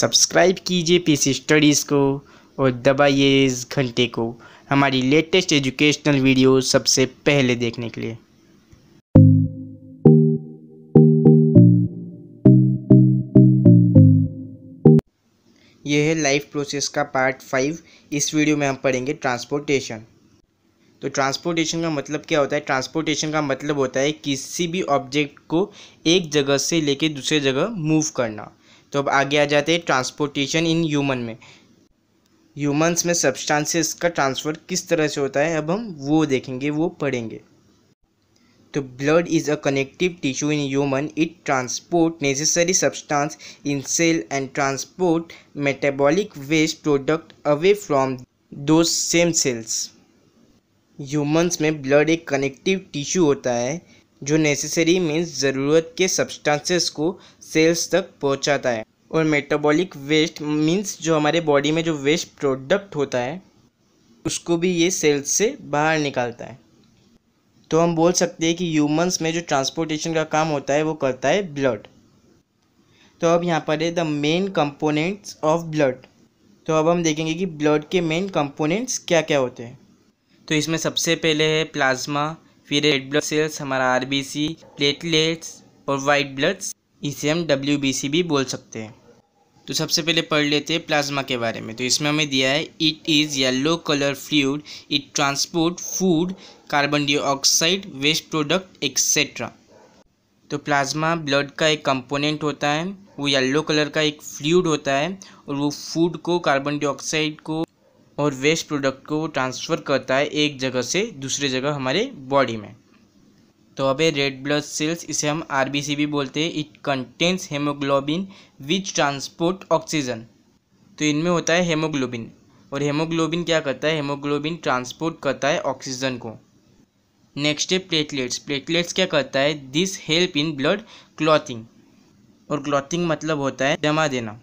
Subscribe कीजिए PC studies को और दबाइए इस घंटे को हमारी लेटेस्ट एजुकेशनल वीडियो सबसे पहले देखने के लिए यह है लाइफ प्रोसेस का पार्ट फाइव इस वीडियो में हम पढ़ेंगे ट्रांसपोर्टेशन तो ट्रांसपोर्टेशन का मतलब क्या होता है ट्रांसपोर्टेशन का मतलब होता है किसी भी ऑब्जेक्ट को एक जगह से लेके दूसरे जगह मूव करना तो अब आगे आ जाते हैं ट्रांसपोर्टेशन इन ह्यूमन में ह्यूमन्स में सब्सटेंसेस का ट्रांसफ़र किस तरह से होता है अब हम वो देखेंगे वो पढ़ेंगे तो blood is a connective tissue in human it transport necessary substance in cell and transport metabolic waste product away from those same cells humans में ब्लड एक कनेक्टिव टिश्यू होता है जो नेसेसरी मीन्स ज़रूरत के सब्सटेंसेस को सेल्स तक पहुंचाता है और मेटाबॉलिक वेस्ट मीन्स जो हमारे बॉडी में जो वेस्ट प्रोडक्ट होता है उसको भी ये सेल्स से बाहर निकालता है तो हम बोल सकते हैं कि ह्यूमंस में जो ट्रांसपोर्टेशन का काम होता है वो करता है ब्लड तो अब यहाँ पर है the main components of blood तो अब हम देखेंगे कि ब्लड के मेन कंपोनेंट्स क्या क्या होते हैं तो इसमें सबसे पहले है प्लाज्मा फिर रेड ब्लड सेल्स हमारा आर प्लेटलेट्स और वाइट ब्लड्स इसे हम डब्ल्यू भी बोल सकते हैं तो सबसे पहले पढ़ लेते हैं प्लाज्मा के बारे में तो इसमें हमें दिया है it is yellow colour fluid it transport food carbon dioxide waste product etcetera तो प्लाज्मा ब्लड का एक कंपोनेंट होता है वो येलो कलर का एक फ्लूड होता है और वो फूड को कार्बन डाइऑक्साइड को और वेस्ट प्रोडक्ट को ट्रांसफ़र करता है एक जगह से दूसरे जगह हमारे बॉडी में तो अब रेड ब्लड सेल्स इसे हम आर भी बोलते हैं it contains haemoglobin which transport oxygen तो इनमें होता है हेमोग्लोबिन और हेमोग्लोबिन क्या करता है हेमोग्लोबिन ट्रांसपोर्ट करता है ऑक्सीजन को नेक्स्ट है प्लेटलेट्स प्लेटलेट्स क्या करता है this help in blood clotting और क्लॉथिंग मतलब होता है जमा देना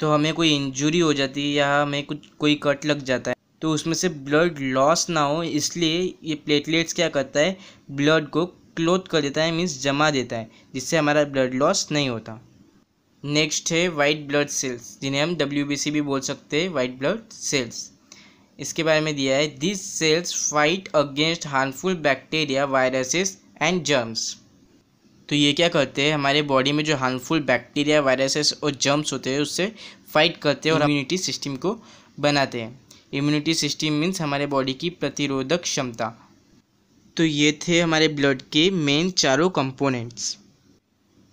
तो हमें कोई इंजुरी हो जाती है या हमें कुछ कोई कट लग जाता है तो उसमें से ब्लड लॉस ना हो इसलिए ये प्लेटलेट्स क्या करता है ब्लड को क्लोथ कर देता है मीन्स जमा देता है जिससे हमारा ब्लड लॉस नहीं होता नेक्स्ट है वाइट ब्लड सेल्स जिन्हें हम डब्ल्यू भी बोल सकते हैं वाइट ब्लड सेल्स इसके बारे में दिया है this cells fight against harmful bacteria viruses and germs तो ये क्या करते हैं हमारे बॉडी में जो हार्मफुल बैक्टीरिया वायरसेस और जर्म्स होते हैं उससे फाइट करते हैं और इम्यूनिटी mm-hmm. सिस्टम को बनाते हैं इम्यूनिटी सिस्टम मीन्स हमारे बॉडी की प्रतिरोधक क्षमता तो ये थे हमारे ब्लड के मेन चारों कंपोनेंट्स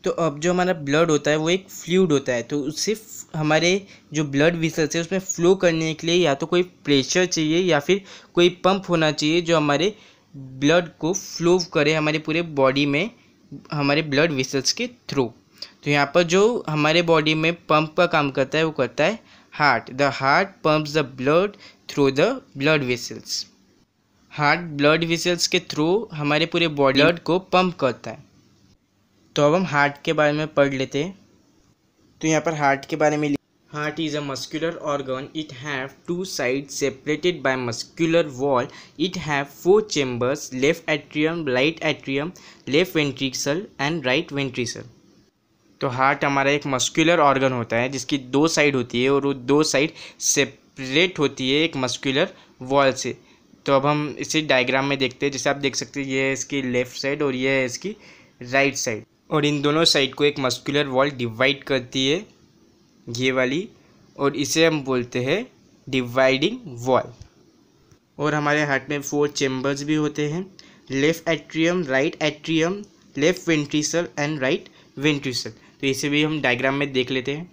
तो अब जो हमारा ब्लड होता है वो एक फ्लूड होता है तो उससे हमारे जो ब्लड विसल्स है उसमें फ्लो करने के लिए या तो कोई प्रेशर चाहिए या फिर कोई पंप होना चाहिए जो हमारे ब्लड को फ्लो करे हमारे पूरे बॉडी में हमारे ब्लड विसल्स के थ्रू तो यहाँ पर जो हमारे बॉडी में पंप का काम करता है वो करता है heart. The heart pumps the blood through the blood vessels. Heart blood vessels के थ्रू हमारे पूरे बॉडी ब्लड को पंप करता है तो अब हम हार्ट के बारे में पढ़ लेते हैं तो यहाँ पर हार्ट के बारे में heart is a muscular organ it have two side separated by muscular wall it have four chambers left atrium right atrium left ventricle and right ventricle तो हार्ट हमारा एक मस्कुलर ऑर्गन होता है जिसकी दो साइड होती है और वो दो साइड सेपरेट होती है एक मस्कुलर वॉल से तो अब हम इसी डायग्राम में देखते हैं जैसे आप देख सकते हैं ये है इसकी लेफ़्ट साइड और ये है इसकी राइट साइड और इन दोनों साइड को एक मस्कुलर वॉल डिवाइड करती है ये वाली और इसे हम बोलते हैं डिवाइडिंग वॉल और हमारे हार्ट में फोर चेम्बर्स भी होते हैं left atrium right atrium left ventricle and right ventricle तो इसे भी हम डायग्राम में देख लेते हैं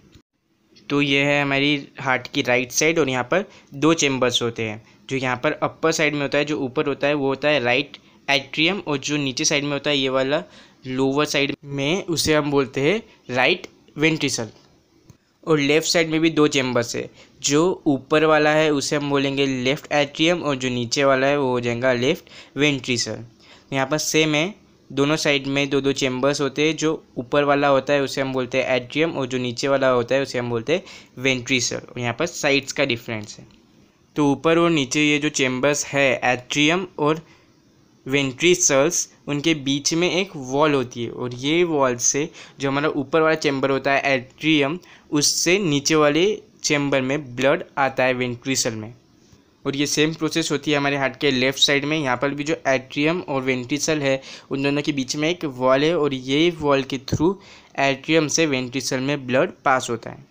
तो ये है हमारी हार्ट की राइट साइड और यहाँ पर दो चैम्बर्स होते हैं जो यहाँ पर अपर साइड में होता है जो ऊपर होता है वो होता है राइट एट्रियम और जो नीचे साइड में होता है ये वाला लोअर साइड में उसे हम बोलते हैं राइट वेंट्रिसल और लेफ़्ट साइड में भी दो चैम्बर्स है जो ऊपर वाला है उसे हम बोलेंगे लेफ़्ट एट्रियम और जो नीचे वाला है वो हो जाएगा लेफ़्ट वेंट्रिसल यहाँ पर सेम है दोनों साइड में दो दो चैम्बर्स होते हैं जो ऊपर वाला होता है उसे हम बोलते हैं एट्रियम और जो नीचे वाला होता है उसे हम बोलते हैं वेंट्रीसल और यहाँ पर साइड्स का डिफरेंस है तो ऊपर और नीचे ये जो चैम्बर्स है एट्रियम और वेंट्रीसल्स उनके बीच में एक वॉल होती है और ये वॉल से जो हमारा ऊपर वाला चैम्बर होता है एट्रियम उससे नीचे वाले चैम्बर में ब्लड आता है वेंट्रीसल में और ये सेम प्रोसेस होती है हमारे हार्ट के लेफ्ट साइड में यहाँ पर भी जो एट्रियम और वेंट्रिसल है उन दोनों के बीच में एक वॉल है और ये वॉल के थ्रू एट्रियम से वेंट्रिसल में ब्लड पास होता है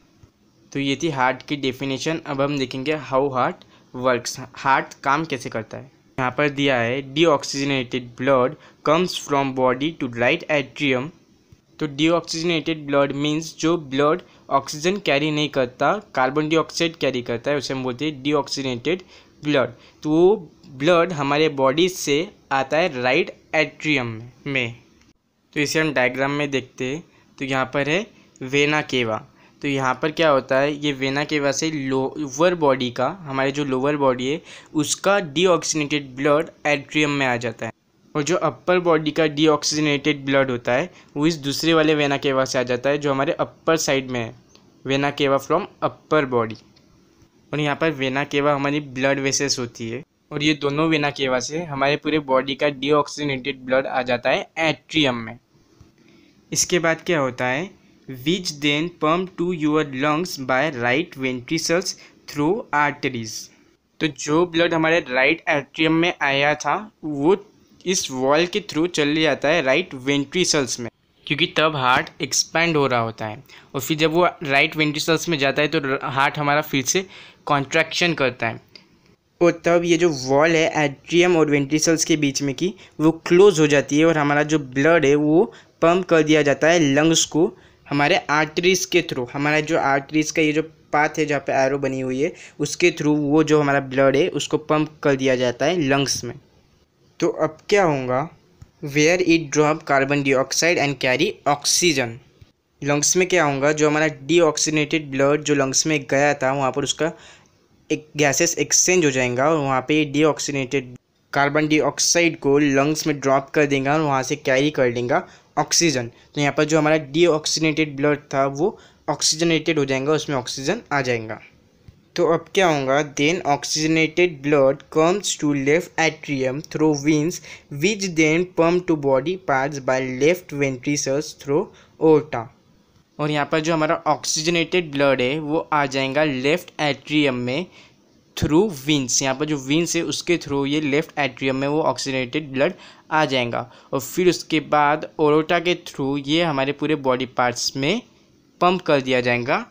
तो ये थी हार्ट की डेफिनेशन अब हम देखेंगे हाउ हार्ट वर्क्स हार्ट काम कैसे करता है यहाँ पर दिया है deoxygenated blood comes from body to right atrium तो डीऑक्सीजनेटेड ब्लड मीन्स जो ब्लड ऑक्सीजन कैरी नहीं करता कार्बन डाइऑक्साइड कैरी करता है उसे हम बोलते हैं डीऑक्सीनेटेड ब्लड तो वो ब्लड हमारे बॉडी से आता है राइट एट्रियम में तो इसे हम डायग्राम में देखते हैं तो यहाँ पर है वेना केवा तो यहाँ पर क्या होता है ये वेना केवा से लोअर बॉडी का हमारे जो लोअर बॉडी है उसका डीऑक्सीनेटेड ब्लड एट्रियम में आ जाता है और जो अपर बॉडी का डीऑक्सीनेटेड ब्लड होता है वो इस दूसरे वाले वेना केवा से आ जाता है जो हमारे अपर साइड में है vena cava from upper body और यहाँ पर वेना केवा हमारी ब्लड वेसेस होती है और ये दोनों वेना केवा से हमारे पूरे बॉडी का डीऑक्सीनेटेड ब्लड आ जाता है एट्रियम में इसके बाद क्या होता है which then pump to your lungs by right ventricles through arteries तो जो ब्लड हमारे राइट एट्रियम में आया था वो इस वॉल के थ्रू चले जाता है राइट वेंट्रीसल्स में क्योंकि तब हार्ट एक्सपैंड हो रहा होता है और फिर जब वो राइट वेंट्रिकल्स में जाता है तो हार्ट हमारा फिर से कॉन्ट्रैक्शन करता है और तो तब ये जो वॉल है एट्रियम और वेंट्रिकल्स के बीच में की वो क्लोज हो जाती है और हमारा जो ब्लड है वो पंप कर दिया जाता है लंग्स को हमारे आर्टरीज के थ्रू हमारा जो आर्टरीज का ये जो पाथ है जहाँ पे एरो बनी हुई है उसके थ्रू वो जो हमारा ब्लड है उसको पंप कर दिया जाता है लंग्स में तो अब क्या होगा where it drop carbon dioxide and carry oxygen lungs में क्या होगा जो हमारा डीऑक्सीनेटेड ब्लड जो लंग्स में गया था वहाँ पर उसका एक गैसेस एक्सचेंज हो जाएगा और वहाँ पे डीऑक्सीनेटेड कार्बन डाइऑक्साइड को लंग्स में ड्रॉप कर देगा और वहाँ से कैरी कर लेगा ऑक्सीजन तो यहाँ पर जो हमारा डीऑक्सीनेटेड ब्लड था वो ऑक्सीजनेटेड हो जाएगा उसमें ऑक्सीजन आ जाएगा तो अब क्या होगा then oxygenated blood comes to left atrium through veins which then pump to body parts by left ventricles through aorta और यहाँ पर जो हमारा ऑक्सीजनेटेड ब्लड है वो आ जाएगा लेफ्ट एट्रियम में थ्रू विंस यहाँ पर जो विंस है उसके थ्रू ये लेफ्ट एट्रियम में वो ऑक्सीजनेटेड ब्लड आ जाएगा और फिर उसके बाद ओरोटा के थ्रू ये हमारे पूरे बॉडी पार्ट्स में पंप कर दिया जाएगा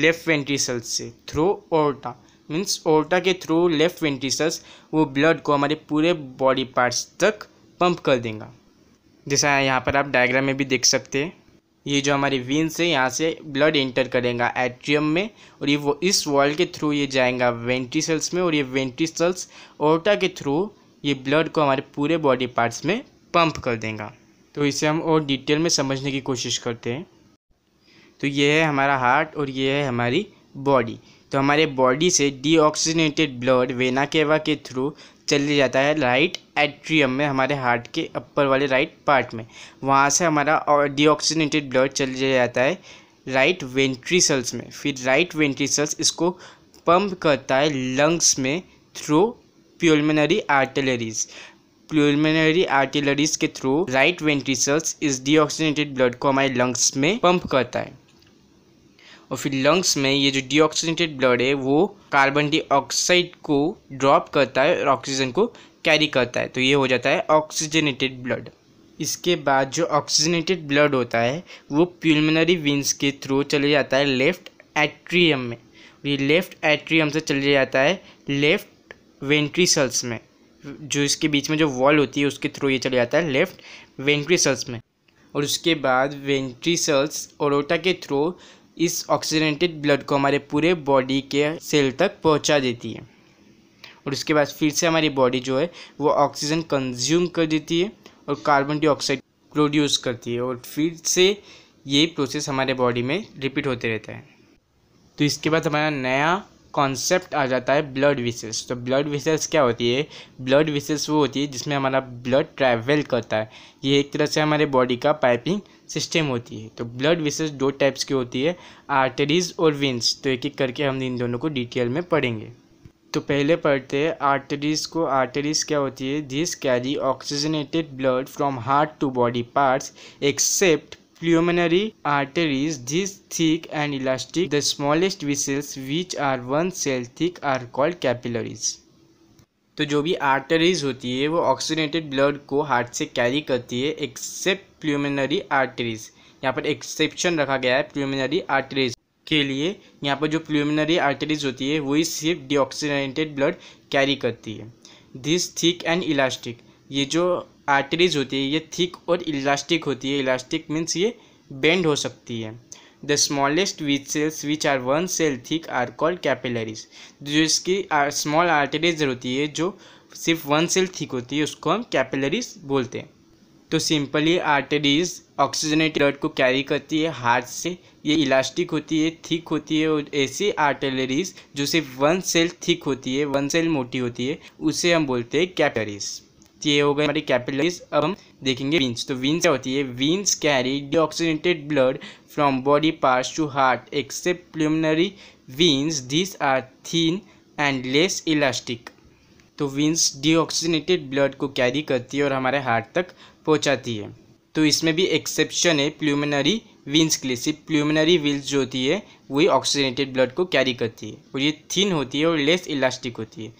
लेफ़्ट वेंट्रिसल्स से थ्रू ओल्टा मीन्स ओल्टा के थ्रू लेफ़्ट वेंट्रिसल्स वो ब्लड को हमारे पूरे बॉडी पार्ट्स तक पंप कर देगा जैसा यहाँ पर आप डायग्राम में भी देख सकते हैं ये जो हमारी विन्स है यहाँ से ब्लड एंटर करेगा एट्रियम में और ये वो इस वॉल के थ्रू ये जाएगा वेंट्रिसल्स में और ये वेंटिसल्स ओल्टा के थ्रू ये ब्लड को हमारे पूरे बॉडी पार्ट्स में पंप कर देगा तो इसे हम और डिटेल में समझने की कोशिश करते हैं तो ये है हमारा हार्ट और ये है हमारी बॉडी तो हमारे बॉडी से डीऑक्सीजनेटेड ब्लड वेना केवा के थ्रू चले जाता है राइट एट्रियम में हमारे हार्ट के अपर वाले राइट पार्ट में वहाँ से हमारा डीऑक्सीजनेटेड ब्लड चले जाता है राइट वेंट्रीसल्स में फिर राइट वेंट्रीसल्स इसको पंप करता है लंग्स में through pulmonary arteries pulmonary arteries के थ्रू राइट वेंट्रीसल्स इस डीऑक्सीजनेटेड ब्लड को हमारे लंग्स में पंप करता है और फिर लंग्स में ये जो डीऑक्सीजनेटेड ब्लड है वो कार्बन डाइऑक्साइड को ड्रॉप करता है और ऑक्सीजन को कैरी करता है तो ये हो जाता है ऑक्सीजनेटेड ब्लड इसके बाद जो ऑक्सीजनेटेड ब्लड होता है वो प्यूलमनरी विंस के थ्रू चले जाता है लेफ्ट एट्रियम में ये लेफ्ट एट्रियम से चले जाता है लेफ्ट वेंट्रीसल्स में जो इसके बीच में जो वॉल होती है उसके थ्रू ये चले जाता है लेफ्ट वेंट्रीसल्स में और उसके बाद सेल्स ओरोटा के थ्रू इस ऑक्सीजनेटेड ब्लड को हमारे पूरे बॉडी के सेल तक पहुंचा देती है और उसके बाद फिर से हमारी बॉडी जो है वो ऑक्सीजन कंज्यूम कर देती है और कार्बन डाइऑक्साइड प्रोड्यूस करती है और फिर से ये प्रोसेस हमारे बॉडी में रिपीट होते रहता है तो इसके बाद हमारा नया कॉन्सेप्ट आ जाता है ब्लड विशेष तो ब्लड विशेष क्या होती है ब्लड विशेष वो होती है जिसमें हमारा ब्लड ट्रैवल करता है ये एक तरह से हमारे बॉडी का पाइपिंग सिस्टम होती है तो ब्लड विशेष दो टाइप्स की होती है आर्टरीज और विन्स तो एक एक करके हम इन दोनों को डिटेल में पढ़ेंगे तो पहले पढ़ते हैं आर्टरीज को आर्टरीज क्या होती है this carry oxygenated blood from heart to body parts except pulmonary arteries these thick and elastic the smallest vessels which are one cell thick are called capillaries तो जो भी आर्टरीज होती है वो ऑक्सीडेटेड ब्लड को हार्ट से carry करती है एक्सेप्ट प्ल्यूमिनरी आर्टरीज यहाँ पर एक्सेप्शन रखा गया है प्ल्यूमिनरी आर्टरीज के लिए यहाँ पर जो प्ल्यूमिनरी आर्टरीज होती है वही सिर्फ डीऑक्सीडेटेड ब्लड कैरी करती है दिस थिक एंड इलास्टिक ये जो आर्टरीज होती है ये थिक और इलास्टिक होती है इलास्टिक मीन्स ये बेंड हो सकती है the smallest which cells which are one cell thick are called capillaries जो इसकी स्मॉल आर्टरीज होती है जो सिर्फ वन सेल थिक होती है उसको हम कैपिलरीज बोलते हैं तो सिंपली आर्टरीज ऑक्सीजनेटेड ब्लड को कैरी करती है हार्ट से ये इलास्टिक होती है थिक होती है और ऐसी आर्टरीज जो सिर्फ वन सेल थिक होती है वन सेल मोटी होती है उसे हम बोलते हैं कैपिलरीज ये हो गए हमारी कैपिलरीज अब हम देखेंगे वीन्स तो वीन्स क्या होती है veins carry deoxygenated blood from body parts to heart except pulmonary veins this are thin and less elastic तो वीन्स डिऑक्सीजनेटेड ब्लड को कैरी करती है और हमारे हार्ट तक पहुँचाती है तो इसमें भी एक्सेप्शन है प्लूमिनरी विंस के लिए सिर्फ प्लूमिनरी विंस जो होती है वही ऑक्सीजनेटेड ब्लड को कैरी करती है और ये थिन होती है और लेस इलास्टिक होती है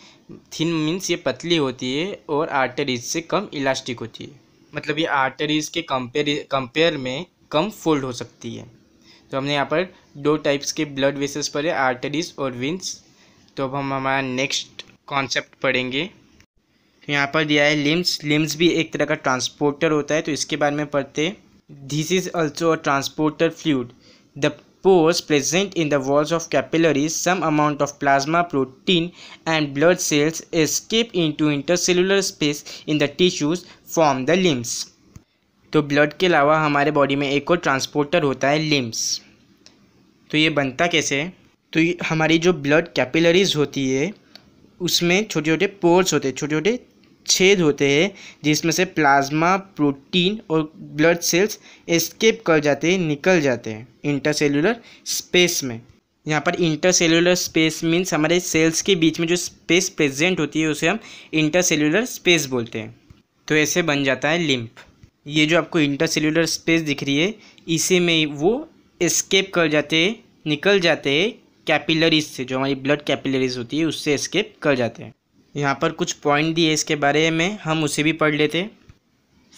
थिन मीन्स ये पतली होती है और आर्टरीज से कम इलास्टिक होती है मतलब ये आर्टरीज के कंपेयर कंपेयर में कम फोल्ड हो सकती है तो हमने यहाँ पर दो टाइप्स के ब्लड वेसल्स पढ़े आर्टरीज और विंस तो अब हम हमारा नेक्स्ट कॉन्सेप्ट पढ़ेंगे तो यहाँ पर दिया है लिम्स लिम्स भी एक तरह का ट्रांसपोर्टर होता है तो इसके बारे में पढ़ते this is also a transporter fluid the pores present in the walls of capillaries, some amount of plasma protein and blood cells escape into intercellular space in the tissues form the limbs. तो blood के अलावा हमारे body में एक और transporter होता है limbs तो ये बनता कैसे है तो हमारी जो ब्लड कैपिलरीज होती है उसमें छोटे छोटे पोर्स होते हैं छोटे छोटे छेद होते हैं जिसमें से प्लाज्मा प्रोटीन और ब्लड सेल्स एस्केप कर जाते हैं निकल जाते हैं इंटरसेलुलर स्पेस में यहाँ पर इंटरसेलुलर स्पेस मीन्स हमारे सेल्स के बीच में जो स्पेस प्रेजेंट होती है उसे हम इंटरसेलुलर स्पेस बोलते हैं तो ऐसे बन जाता है लिम्प ये जो आपको इंटरसेलुलर स्पेस दिख रही है इसी में वो एस्केप कर जाते निकल जाते हैं कैपिलरीज से जो हमारी ब्लड कैपिलरीज होती है उससे एस्केप कर जाते हैं यहाँ पर कुछ पॉइंट दिए इसके बारे में हम उसे भी पढ़ लेते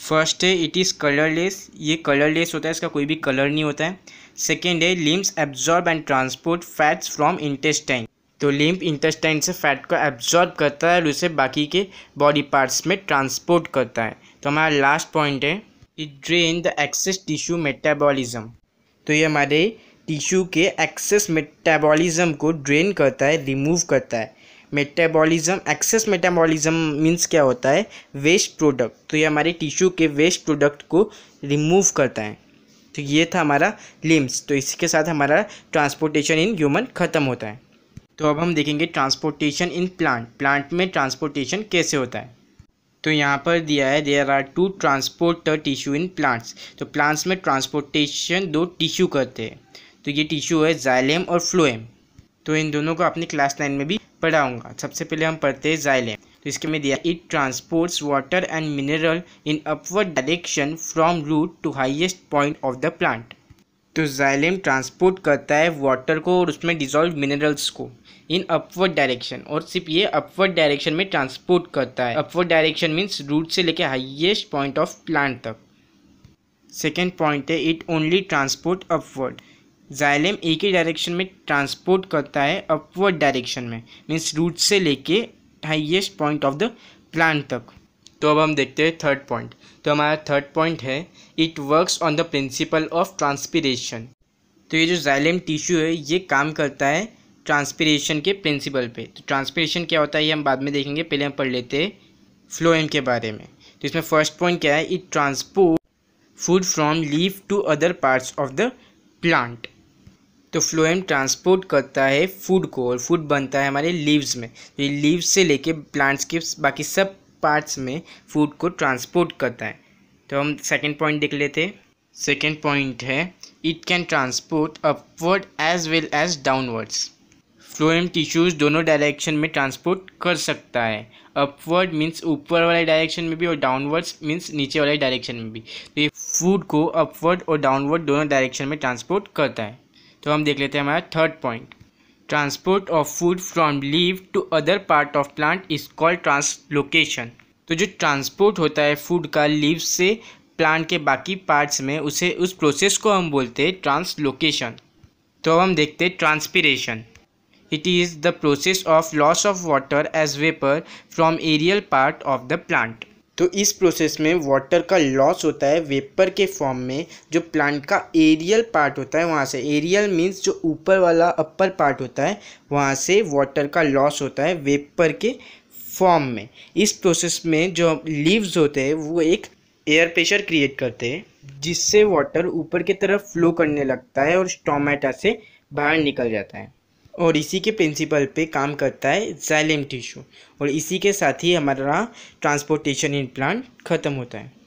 फर्स्ट है इट इज़ कलरलेस ये कलरलेस होता है इसका कोई भी कलर नहीं होता है सेकेंड है lymphs absorb and transport fats from intestine तो लिम्प इंटेस्टाइन से फैट को एब्जॉर्ब करता है और उसे बाकी के बॉडी पार्ट्स में ट्रांसपोर्ट करता है तो हमारा लास्ट पॉइंट है it drain the excess tissue metabolism तो ये हमारे टिश्यू के एक्सेस मेटाबॉलिज्म को ड्रेन करता है रिमूव करता है मेटाबॉलिज्म एक्सेस मेटाबॉलिज्म मीन्स क्या होता है वेस्ट प्रोडक्ट तो ये हमारे टिश्यू के वेस्ट प्रोडक्ट को रिमूव करता है तो ये था हमारा लिम्स तो इसके साथ हमारा ट्रांसपोर्टेशन इन ह्यूमन ख़त्म होता है तो अब हम देखेंगे ट्रांसपोर्टेशन इन प्लांट प्लांट में ट्रांसपोर्टेशन कैसे होता है तो यहाँ पर दिया है there are two transport tissue in plants तो प्लांट्स में ट्रांसपोर्टेशन दो टिश्यू करते हैं तो ये टिश्यू है जाइलेम और फ्लोएम तो इन दोनों को अपनी क्लास नाइन में भी पढ़ाऊँगा सबसे पहले हम पढ़ते हैं जाइलेम तो इसके में दिया it transports water and mineral in upward direction from root to highest point of the plant तो जाइलेम ट्रांसपोर्ट करता है वाटर को और उसमें डिजॉल्व मिनरल्स को इन अपवर्ड डायरेक्शन और सिर्फ ये अपवर्ड डायरेक्शन में ट्रांसपोर्ट करता है अपवर्ड डायरेक्शन मीन्स रूट से लेकर हाइएस्ट पॉइंट ऑफ प्लांट तक सेकेंड पॉइंट है it only transport upward xylem एक ही डायरेक्शन में ट्रांसपोर्ट करता है अपवर्ड डायरेक्शन में मीन्स रूट से लेके highest point of the plant तक तो अब हम देखते हैं थर्ड पॉइंट तो हमारा थर्ड पॉइंट है it works on the principle of transpiration तो ये जो जाइलेम टिश्यू है ये काम करता है ट्रांसपीरेशन के प्रिंसिपल पे तो ट्रांसपीरेशन क्या होता है ये हम बाद में देखेंगे पहले हम पढ़ लेते हैं फ्लोएम के बारे में तो इसमें फर्स्ट पॉइंट क्या है it transport food from leave to other parts of the plant तो फ्लोएम ट्रांसपोर्ट करता है फूड को और फूड बनता है हमारे लीव्स में तो ये लीव्स से लेके प्लांट्स के बाकी सब पार्ट्स में फूड को ट्रांसपोर्ट करता है तो हम सेकेंड पॉइंट देख लेते सेकेंड पॉइंट है it can transport upward as well as downwards phloem tissues दोनों डायरेक्शन में ट्रांसपोर्ट कर सकता है अपवर्ड मीन्स ऊपर वाले डायरेक्शन में भी और डाउनवर्ड्स मीन्स नीचे वाले डायरेक्शन में भी तो ये फूड को अपवर्ड और डाउनवर्ड दोनों डायरेक्शन में ट्रांसपोर्ट करता है तो हम देख लेते हैं हमारा third point transport of food from leave to other part of plant is called translocation तो जो ट्रांसपोर्ट होता है फूड का लीव से प्लांट के बाकी पार्ट्स में उसे उस प्रोसेस को हम बोलते हैं ट्रांसलोकेशन तो अब हम देखते हैं transpiration it is the process of loss of water as vapour from aerial part of the plant तो इस प्रोसेस में वाटर का लॉस होता है वेपर के फॉर्म में जो प्लांट का एरियल पार्ट होता है वहाँ से एरियल मीन्स जो ऊपर वाला अपर पार्ट होता है वहाँ से वाटर का लॉस होता है वेपर के फॉर्म में इस प्रोसेस में जो लीव्स होते हैं वो एक एयर प्रेशर क्रिएट करते हैं जिससे वाटर ऊपर की तरफ फ्लो करने लगता है और स्टोमेटा से बाहर निकल जाता है और इसी के प्रिंसिपल पे काम करता है जाइलेम टिश्यू और इसी के साथ ही हमारा ट्रांसपोर्टेशन इन प्लांट ख़त्म होता है